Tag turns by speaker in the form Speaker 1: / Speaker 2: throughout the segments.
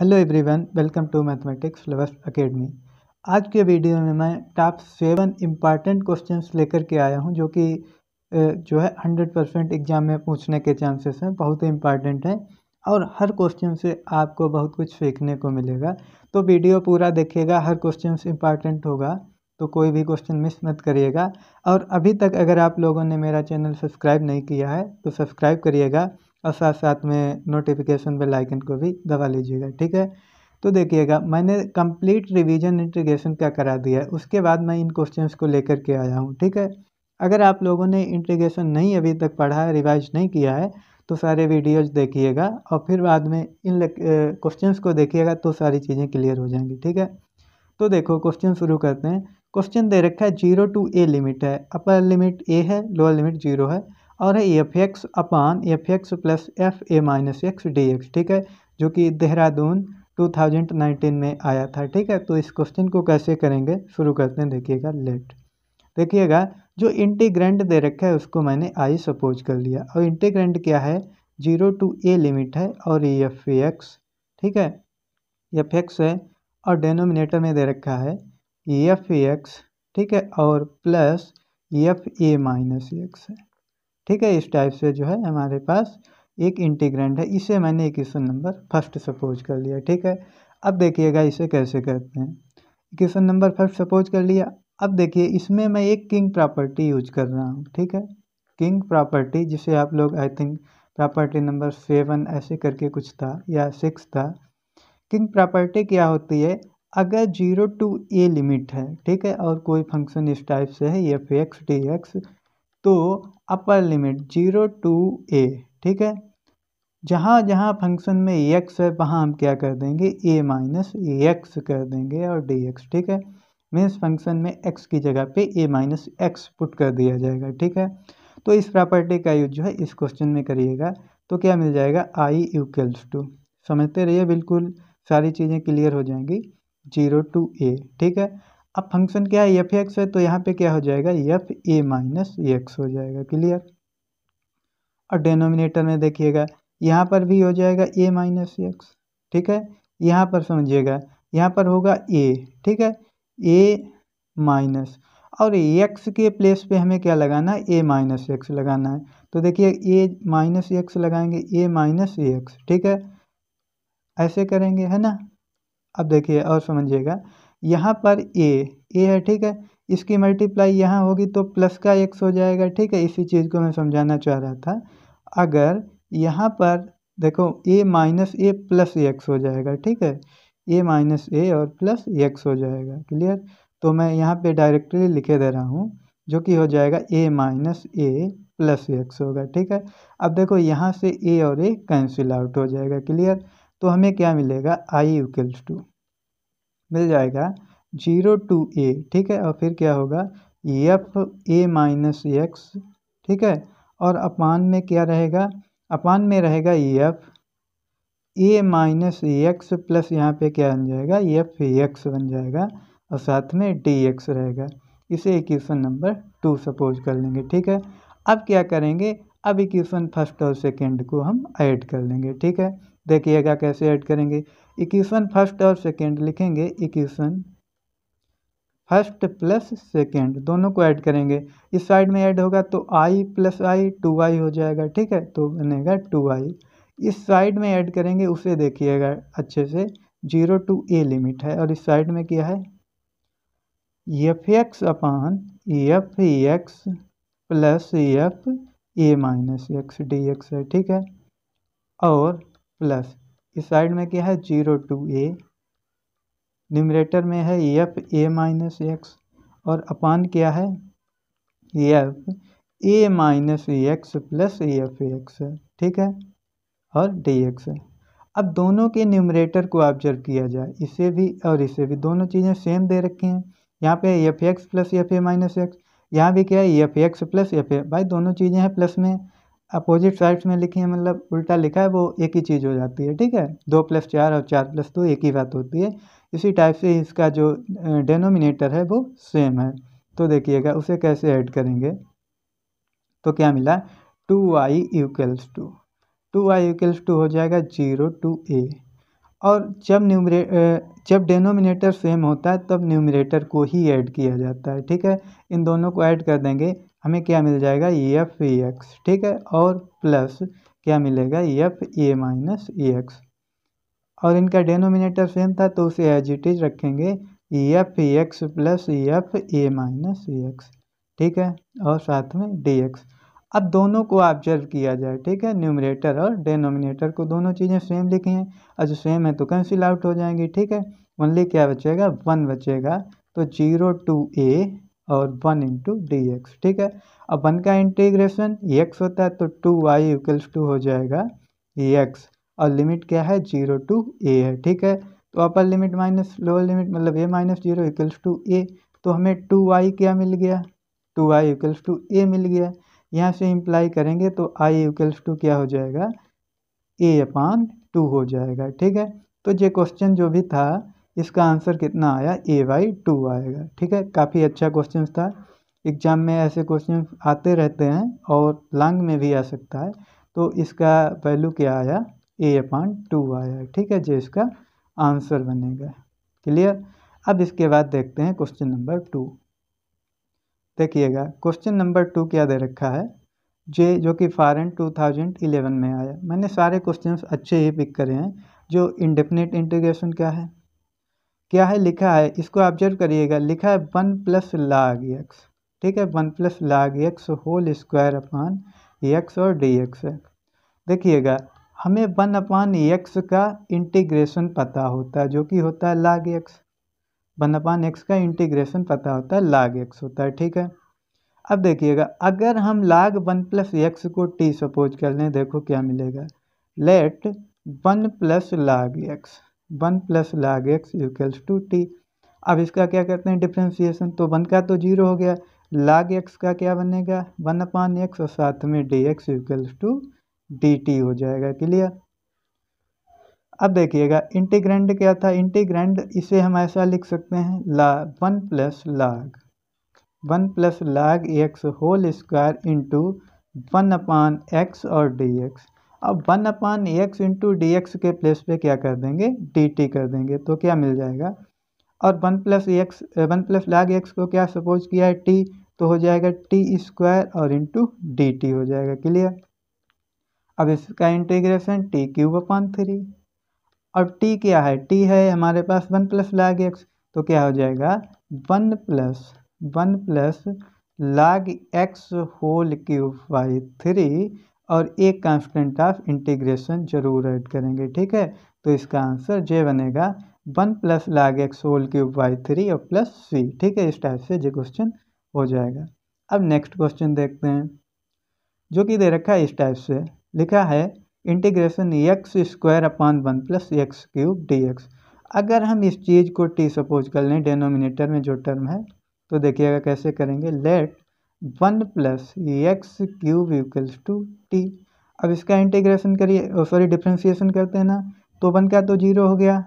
Speaker 1: hello everyone welcome to mathematics lovers academy आज के video में मैं टॉप सेवन इम्पॉर्टेंट क्वेश्चंस लेकर के आया हूं जो कि जो है हंड्रेड परसेंट एग्जाम में पूछने के चांसेस हैं बहुत ही इम्पॉर्टेंट हैं और हर क्वेश्चन से आपको बहुत कुछ सीखने को मिलेगा तो वीडियो पूरा देखिएगा हर क्वेश्चन इम्पॉर्टेंट होगा तो कोई भी क्वेश्चन मिस मत करिएगा और अभी तक अगर आप लोगों ने मेरा चैनल सब्सक्राइब नहीं किया है तो सब्सक्राइब करिएगा और साथ साथ में नोटिफिकेशन बेल आइकन को भी दबा लीजिएगा ठीक है तो देखिएगा मैंने कंप्लीट रिवीजन इंटीग्रेशन का करा दिया है उसके बाद मैं इन क्वेश्चंस को लेकर के आया हूँ ठीक है अगर आप लोगों ने इंटीग्रेशन नहीं अभी तक पढ़ा है रिवाइज नहीं किया है तो सारे वीडियोज देखिएगा और फिर बाद में इन क्वेश्चन को देखिएगा तो सारी चीज़ें क्लियर हो जाएंगी ठीक है तो देखो क्वेश्चन शुरू करते हैं क्वेश्चन दे रखा है जीरो टू ए लिमिट है अपर लिमिट ए है लोअर लिमिट जीरो है और है F X upon F X plus F A minus X D X ठीक है जो कि देहरादून 2019 में आया था ठीक है तो इस क्वेश्चन को कैसे करेंगे शुरू करते हैं देखिएगा लेट देखिएगा जो इंटीग्रेंड दे रखा है उसको मैंने आई सपोज कर लिया और इंटीग्रेंड क्या है जीरो टू ए लिमिट है और ये एफ एक्स ठीक है एफ एक्स है और डेनोमिनेटर में दे रखा है एफ एक्स ठीक है और plus F A minus X है ठीक है इस टाइप से जो है हमारे पास एक इंटीग्रेंड है इसे मैंने इक्वेशन नंबर फर्स्ट सपोज कर लिया ठीक है अब देखिएगा इसे कैसे करते हैं इक्वेशन नंबर फर्स्ट सपोज कर लिया अब देखिए इसमें मैं एक किंग प्रॉपर्टी यूज कर रहा हूँ ठीक है किंग प्रॉपर्टी जिसे आप लोग I think property number seven ऐसे करके कुछ था या सिक्स था किंग प्रॉपर्टी क्या होती है अगर जीरो टू ए लिमिट है ठीक है और कोई फंक्शन इस टाइप से है एफ एक्स डी एक्स तो upper limit zero to A ठीक है जहाँ जहाँ फंक्शन में एक्स है वहाँ हम क्या कर देंगे ए माइनस एक्स कर देंगे और डी एक्स ठीक है मीन्स फंक्शन में एक्स की जगह पे ए माइनस एक्स पुट कर दिया जाएगा ठीक है तो इस प्रॉपर्टी का यूज जो है इस क्वेश्चन में करिएगा तो क्या मिल जाएगा आई यूकेल्स टू समझते रहिए बिल्कुल सारी चीज़ें क्लियर हो जाएंगी जीरो टू ए ठीक है अब फंक्शन क्या है एफ एक्स है तो यहाँ पे क्या हो जाएगा एफ ए माइनस एक्स हो जाएगा क्लियर और डेनोमिनेटर में देखिएगा यहाँ पर भी हो जाएगा ए माइनस एक्स ठीक है यहाँ पर समझिएगा यहाँ पर होगा ए ठीक है ए माइनस और एक्स के प्लेस पे हमें क्या लगाना है ए माइनस एक्स लगाना है तो देखिए ए माइनस एक्स लगाएंगे ए माइनस एक्स ठीक है ऐसे करेंगे है ना अब देखिए और समझिएगा यहाँ पर ए ए है ठीक है इसकी मल्टीप्लाई यहाँ होगी तो प्लस का एक्स हो जाएगा ठीक है इसी चीज़ को मैं समझाना चाह रहा था अगर यहाँ पर देखो A minus A plus X हो जाएगा ठीक है ए माइनस ए और प्लस एक्स हो जाएगा क्लियर तो मैं यहाँ पे डायरेक्टली लिखे दे रहा हूँ जो कि हो जाएगा A minus A plus X होगा ठीक है अब देखो यहाँ से ए और ए कैंसिल आउट हो जाएगा क्लियर तो हमें क्या मिलेगा आई इक्वल्स टू मिल जाएगा जीरो टू ए ठीक है और फिर क्या होगा एफ ए माइनस एक्स ठीक है और अपान में क्या रहेगा अपान में रहेगा F A minus X plus यहाँ पे क्या बन जाएगा एफ एक्स बन जाएगा और साथ में डी एक्स रहेगा इसे इक्वेशन नंबर टू सपोज कर लेंगे ठीक है अब क्या करेंगे अब इक्वेशन फर्स्ट और सेकेंड को हम ऐड कर लेंगे ठीक है देखिएगा कैसे ऐड करेंगे इक्वेशन फर्स्ट और सेकेंड लिखेंगे इक्वेशन फर्स्ट प्लस सेकेंड दोनों को ऐड करेंगे इस साइड में ऐड होगा तो आई प्लस आई टू आई हो जाएगा ठीक है तो बनेगा टू आई इस साइड में ऐड करेंगे उसे देखिएगा अच्छे से जीरो टू ए लिमिट है और इस साइड में क्या है F X upon F X plus F A minus X D X है ठीक है और प्लस इस साइड में क्या है जीरो टू ए निमरेटर में है एफ ए माइनस एक्स और अपान क्या है F A minus X plus F X ठीक है और डी एक्स अब दोनों के न्यूमरेटर को ऑब्जर्व किया जाए इसे भी और इसे भी दोनों चीज़ें सेम दे रखी हैं यहाँ पे F X plus F A minus X यहाँ भी क्या है F X plus F A भाई दोनों चीज़ें हैं प्लस में अपोजिट साइड्स में लिखी है मतलब उल्टा लिखा है वो एक ही चीज़ हो जाती है ठीक है दो प्लस चार और चार प्लस दो एक ही बात होती है इसी टाइप से इसका जो डेनोमिनेटर है वो सेम है तो देखिएगा उसे कैसे ऐड करेंगे तो क्या मिला two Y equals two two Y equals two हो जाएगा जीरो टू ए और जब न्यूमरे जब डेनोमिनेटर सेम होता है तब न्यूमरेटर को ही ऐड किया जाता है ठीक है इन दोनों को ऐड कर देंगे हमें क्या मिल जाएगा ई एफ ई एक्स ठीक है और प्लस क्या मिलेगा E F A minus E X और इनका डेनोमिनेटर सेम था तो उसे एज इट इज रखेंगे E F E X plus E F A minus E X ठीक है और साथ में डी एक्स अब दोनों को ऑब्जर्व किया जाए ठीक है न्यूमरेटर और डेनोमिनेटर को दोनों चीज़ें सेम लिखी हैं और जो सेम है तो कैंसिल आउट हो जाएंगी ठीक है ओनली क्या बचेगा वन बचेगा तो जीरो टू ए और वन इंटू डी एक्स ठीक है अब वन का इंटीग्रेशन एक्स होता है तो टू वाई इक्वल्स टू हो जाएगा एक्स और लिमिट क्या है जीरो टू ए है ठीक है तो upper limit minus lower limit मतलब A minus zero equals to A तो हमें टू वाई क्या मिल गया two I equals to A मिल गया यहाँ से इम्प्लाई करेंगे तो आई इक्वल्स टू क्या हो जाएगा ए अपान टू हो जाएगा ठीक है तो ये क्वेश्चन जो भी था इसका आंसर कितना आया ए वाई टू आएगा ठीक है काफ़ी अच्छा क्वेश्चन था एग्जाम में ऐसे क्वेश्चन आते रहते हैं और लांग में भी आ सकता है तो इसका वैल्यू क्या आया ए अपॉन टू आया ठीक है जो इसका आंसर बनेगा क्लियर अब इसके बाद देखते हैं क्वेश्चन नंबर टू देखिएगा क्वेश्चन नंबर टू क्या दे रखा है जे जो कि फॉरन 2011 में आया मैंने सारे क्वेश्चंस अच्छे ही पिक करे हैं जो इंडेफिनेट इंटीग्रेशन क्या है क्या है लिखा है इसको ऑब्जर्व करिएगा लिखा है वन प्लस लाग एक्स ठीक है one plus log X whole square upon X और डी एक्स है देखिएगा हमें वन अपान एक्स का इंटीग्रेशन पता होता है जो कि होता है log X one upon X का इंटीग्रेशन पता होता है लाग एक्स होता है ठीक है अब देखिएगा अगर हम लाग वन प्लस एक्स को टी सपोज कर लें देखो क्या मिलेगा let one plus log X one plus log X equals to T अब इसका क्या करते हैं डिफ्रेंसिएशन तो वन का तो जीरो हो गया लाग एक्स का क्या बनेगा वन अपान एक्स और साथ में D X equals to D T हो जाएगा क्लियर अब देखिएगा इंटीग्रेंड क्या था इंटीग्रेंड इसे हम ऐसा लिख सकते हैं log one plus log one plus log X whole square into one upon X और डी एक्स अब one upon X into D X के प्लेस पे क्या कर देंगे डी टी कर देंगे तो क्या मिल जाएगा और one plus X one plus log X को क्या सपोज किया है टी तो हो जाएगा टी स्क्वायर और इंटू डी टी हो जाएगा क्लियर अब इसका integration T cube upon three और टी क्या है टी है हमारे पास वन प्लस लाग एक्स तो क्या हो जाएगा one plus one plus log X whole cube by three और एक कांस्टेंट ऑफ इंटीग्रेशन जरूर ऐड करेंगे ठीक है तो इसका आंसर जे बनेगा one plus log X whole cube by three और प्लस सी ठीक है इस टाइप से ये क्वेश्चन हो जाएगा अब नेक्स्ट क्वेश्चन देखते हैं जो कि दे रखा है इस टाइप से लिखा है integration X square upon one plus X cube D X अगर हम इस चीज़ को टी सपोज कर लें डेनोमिनेटर में जो टर्म है तो देखिएगा कैसे करेंगे let one plus X cube equals to T अब इसका इंटीग्रेशन करिए सॉरी डिफ्रेंसिएशन करते हैं ना तो वन का तो जीरो हो गया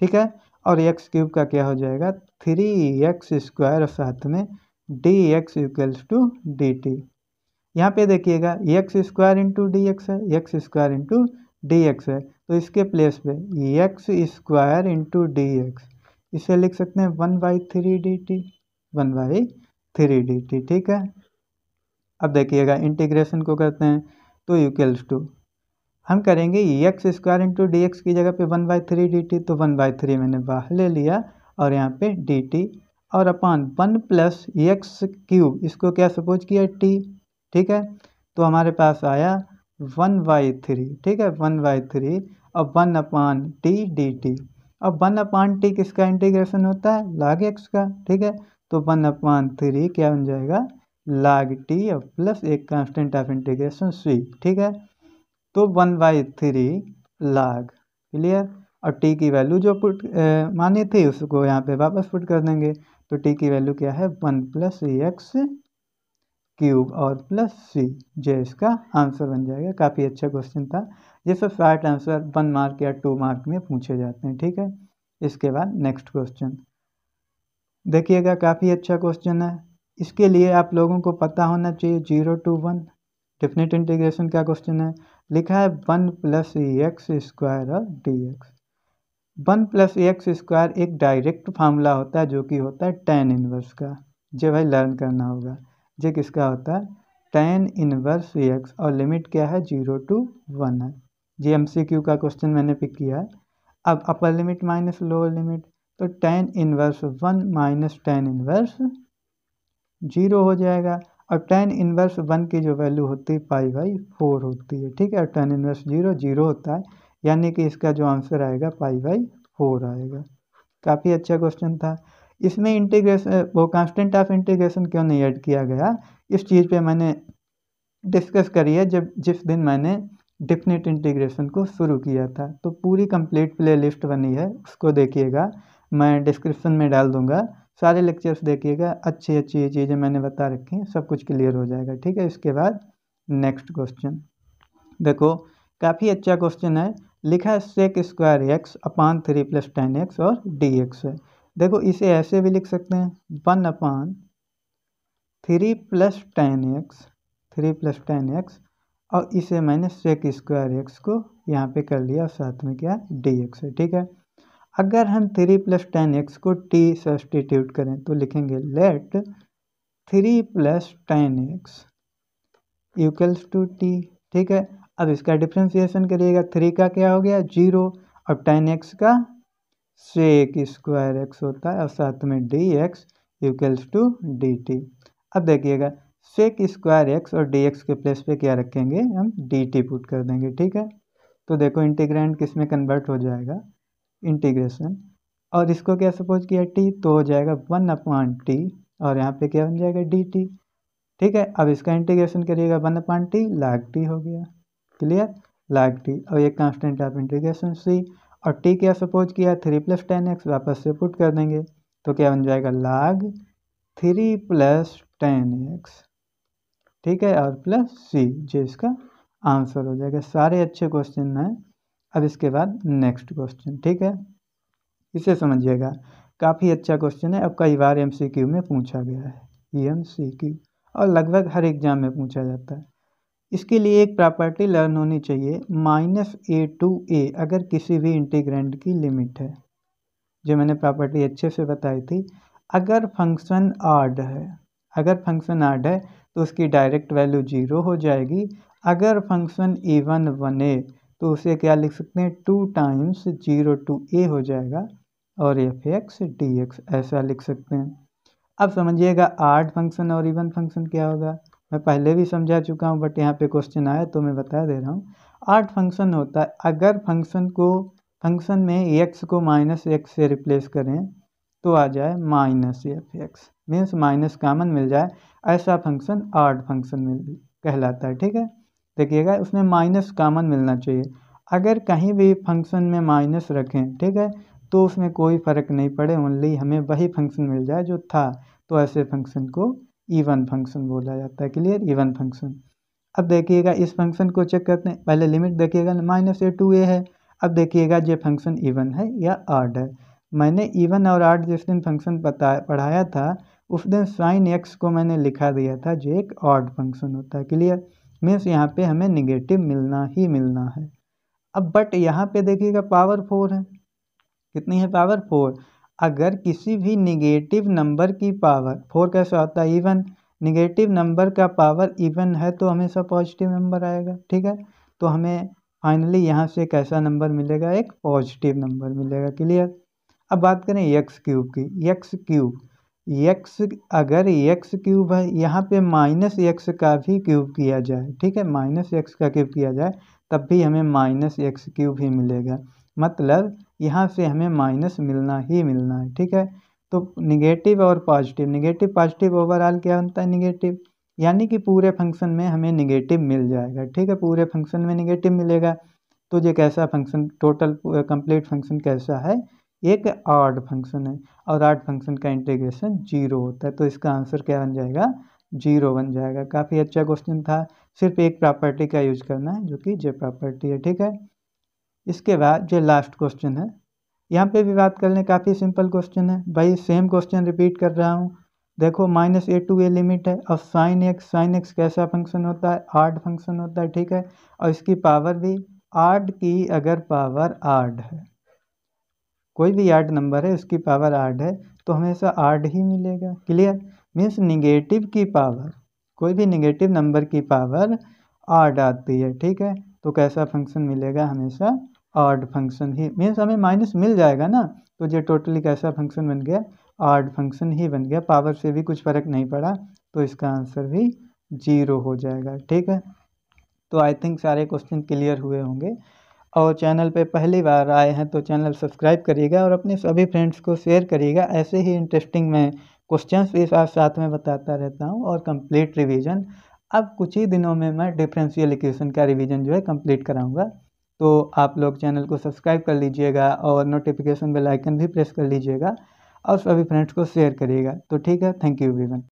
Speaker 1: ठीक है और एक्स क्यूब का क्या हो जाएगा थ्री एक्स स्क्वायर साथ में D X equals to D T यहाँ पे देखिएगा X square into D X है X square into D X है तो इसके प्लेस पे X square into D X इसे लिख सकते हैं one by three D T one by three D T ठीक है अब देखिएगा इंटीग्रेशन को करते हैं तो यू यूकेल्स टू हम करेंगे X square into D X की जगह पे one by three D T तो वन बाई थ्री मैंने बाहर ले लिया और यहाँ पे डी टी और upon one plus X cube इसको क्या सपोज किया टी ठीक है तो हमारे पास आया वन बाई थ्री ठीक है वन बाई थ्री और one upon T D T अब वन अपान टी किसका इंटीग्रेशन होता है लॉग एक्स का ठीक है तो वन अपान थ्री क्या बन जाएगा लाग टी प्लस एक कांस्टेंट ऑफ इंटीग्रेशन सी ठीक है तो one by three log clear और टी की वैल्यू जो पुट मानी थी उसको यहाँ पे वापस पुट कर देंगे तो टी की वैल्यू क्या है वन प्लस एक्स क्यूब और प्लस सी जो इसका आंसर बन जाएगा काफ़ी अच्छा क्वेश्चन था ये सब शार्ट आंसर वन मार्क या टू मार्क में पूछे जाते हैं ठीक है इसके बाद नेक्स्ट क्वेश्चन देखिएगा काफ़ी अच्छा क्वेश्चन है इसके लिए आप लोगों को पता होना चाहिए zero to one definite integration का क्वेश्चन है लिखा है वन प्लस एक्स स्क्वायर और D X one plus X square एक डायरेक्ट फार्मूला होता है जो कि होता है टेन इनवर्स का जे भाई लर्न करना होगा जो किसका होता है टेन इनवर्स एक्स और लिमिट क्या है जीरो टू वन है जी एम सी क्यू का क्वेश्चन मैंने पिक किया है अब upper limit minus lower limit तो tan inverse one minus tan inverse zero हो जाएगा और टेन इन्वर्स वन की जो वैल्यू होती है पाई बाई फोर होती है ठीक है टेन इन्वर्स जीरो जीरो होता है यानी कि इसका जो आंसर आएगा पाई बाई फोर आएगा काफ़ी अच्छा क्वेश्चन था इसमें इंटीग्रेशन वो कांस्टेंट ऑफ इंटीग्रेशन क्यों नहीं ऐड किया गया इस चीज़ पे मैंने डिस्कस करी है जब जिस दिन मैंने डिफिनिट इंटीग्रेशन को शुरू किया था तो पूरी कंप्लीट प्लेलिस्ट बनी है उसको देखिएगा मैं डिस्क्रिप्शन में डाल दूंगा सारे लेक्चर्स देखिएगा अच्छी अच्छी चीज़ें मैंने बता रखी हैं सब कुछ क्लियर हो जाएगा ठीक है इसके बाद नेक्स्ट क्वेश्चन देखो काफ़ी अच्छा क्वेश्चन है लिखा है sec square X upon three plus tan X और डी एक्स है देखो इसे ऐसे भी लिख सकते हैं one upon three plus tan X three plus tan X और इसे मैंने सेक स्क्वायर एक्स को यहाँ पे कर लिया और साथ में क्या डी एक्स है ठीक है अगर हम थ्री प्लस टेन एक्स को टी सब्सटीट्यूट करें तो लिखेंगे let three plus tan X equals to T ठीक है अब इसका डिफ्रेंसिएशन करिएगा थ्री का क्या हो गया जीरो और टेन एक्स का सेक स्क्वायर एक्स होता है और साथ में D X equals to D T अब देखिएगा सेक स्क्वायर एक्स और डी एक्स के प्लेस पे क्या रखेंगे हम डी टी पुट कर देंगे ठीक है तो देखो इंटीग्रेंड किस में कन्वर्ट हो जाएगा इंटीग्रेशन और इसको क्या सपोज किया टी तो हो जाएगा वन अपॉन टी और यहाँ पे क्या बन जाएगा डी टी ठीक है अब इसका इंटीग्रेशन करिएगा one upon T log T हो गया क्लियर लाग टी और ये कांस्टेंट आप इंटीग्रेशन सी और टी क्या सपोज किया थ्री प्लस टेन एक्स वापस से पुट कर देंगे तो क्या बन जाएगा लाग थ्री प्लस टेन एक्स ठीक है और प्लस सी जो इसका आंसर हो जाएगा सारे अच्छे क्वेश्चन हैं अब इसके बाद नेक्स्ट क्वेश्चन ठीक है इसे समझिएगा काफ़ी अच्छा क्वेश्चन है अब कई बार एम में पूछा गया है एम e और लगभग हर एग्जाम में पूछा जाता है इसके लिए एक प्रॉपर्टी लर्न होनी चाहिए माइनस ए टू ए अगर किसी भी इंटीग्रेंड की लिमिट है जो मैंने प्रॉपर्टी अच्छे से बताई थी अगर फंक्शन आर्ड है अगर फंक्शन आर्ड है तो उसकी डायरेक्ट वैल्यू जीरो हो जाएगी अगर फंक्शन ई वन बने तो उसे क्या लिख सकते हैं two times zero to A हो जाएगा और एफ एक्स डी एक्स ऐसा लिख सकते हैं अब समझिएगा आर्ट फंक्शन और इवन फंक्शन क्या होगा मैं पहले भी समझा चुका हूँ बट यहाँ पे क्वेश्चन आया तो मैं बता दे रहा हूँ आर्ट फंक्शन होता है अगर फंक्शन को फंक्शन में एक्स को माइनस एक्स से रिप्लेस करें तो आ जाए minus F X means minus common मिल जाए ऐसा फंक्शन आर्ट फंक्शन में कहलाता है ठीक है देखिएगा उसमें माइनस कामन मिलना चाहिए अगर कहीं भी फंक्शन में माइनस रखें ठीक है तो उसमें कोई फ़र्क नहीं पड़े ओनली हमें वही फंक्शन मिल जाए जो था तो ऐसे फंक्शन को ईवन फंक्शन बोला जाता है क्लियर ईवन फंक्शन अब देखिएगा इस फंक्शन को चेक करते हैं पहले लिमिट देखिएगा माइनस ए टू ए है अब देखिएगा ये फंक्शन इवन है या आर्ड है मैंने इवन और आर्ड जिस दिन फंक्शन पता पढ़ाया था उस दिन साइन एक्स को मैंने लिखा दिया था जो एक आर्ड फंक्शन होता है क्लियर मीन्स यहाँ पे हमें निगेटिव मिलना ही मिलना है अब बट यहाँ पे देखिएगा पावर फोर है कितनी है पावर फोर अगर किसी भी निगेटिव नंबर की पावर फोर कैसे होता है इवन निगेटिव नंबर का पावर इवन है तो हमेशा पॉजिटिव नंबर आएगा ठीक है तो हमें फाइनली यहाँ से कैसा नंबर मिलेगा एक पॉजिटिव नंबर मिलेगा क्लियर अब बात करें यक्स क्यूब की यक्स क्यूब एक्स अगर एक्स क्यूब है यहाँ पे माइनस एक्स का भी क्यूब किया जाए ठीक है माइनस एक्स का क्यूब किया जाए तब भी हमें माइनस एक्स क्यूब ही मिलेगा मतलब यहाँ से हमें माइनस मिलना ही मिलना है ठीक है तो निगेटिव और पॉजिटिव निगेटिव पॉजिटिव ओवरऑल क्या होता है निगेटिव यानी कि पूरे फंक्शन में हमें निगेटिव मिल जाएगा ठीक है पूरे फंक्शन में निगेटिव मिलेगा तो ये कैसा फंक्शन टोटल कंप्लीट फंक्शन कैसा है एक आर्ड फंक्शन है और आर्ड फंक्शन का इंटीग्रेशन जीरो होता है तो इसका आंसर क्या बन जाएगा जीरो बन जाएगा काफ़ी अच्छा क्वेश्चन था सिर्फ एक प्रॉपर्टी का यूज करना है जो कि जे प्रॉपर्टी है ठीक है इसके बाद जो लास्ट क्वेश्चन है यहाँ पे भी बात कर लें काफ़ी सिंपल क्वेश्चन है भाई सेम क्वेश्चन रिपीट कर रहा हूँ देखो minus A to A limit है और साइन एक्स साइन एक्स कैसा फंक्शन होता है आर्ड फंक्शन होता है ठीक है और इसकी पावर भी आर्ड की अगर पावर आर्ड है कोई भी आर्ड नंबर है उसकी पावर आर्ड है तो हमेशा आर्ड ही मिलेगा क्लियर मीन्स निगेटिव की पावर कोई भी निगेटिव नंबर की पावर आड आती है ठीक है तो कैसा फंक्शन मिलेगा हमेशा आर्ड फंक्शन ही मीन्स हमें माइनस मिल जाएगा ना तो ये टोटली कैसा फंक्शन बन गया आर्ड फंक्शन ही बन गया पावर से भी कुछ फर्क नहीं पड़ा तो इसका आंसर भी जीरो हो जाएगा ठीक है तो आई थिंक सारे क्वेश्चन क्लियर हुए होंगे और चैनल पे पहली बार आए हैं तो चैनल सब्सक्राइब करिएगा और अपने सभी फ्रेंड्स को शेयर करिएगा ऐसे ही इंटरेस्टिंग में क्वेश्चंस भी साथ साथ में बताता रहता हूँ और कंप्लीट रिवीजन अब कुछ ही दिनों में मैं डिफरेंशियल इक्वेशन का रिवीजन जो है कंप्लीट कराऊंगा तो आप लोग चैनल को सब्सक्राइब कर लीजिएगा और नोटिफिकेशन बेल आइकन भी प्रेस कर लीजिएगा और सभी फ्रेंड्स को शेयर करिएगा तो ठीक है थैंक यू वीवन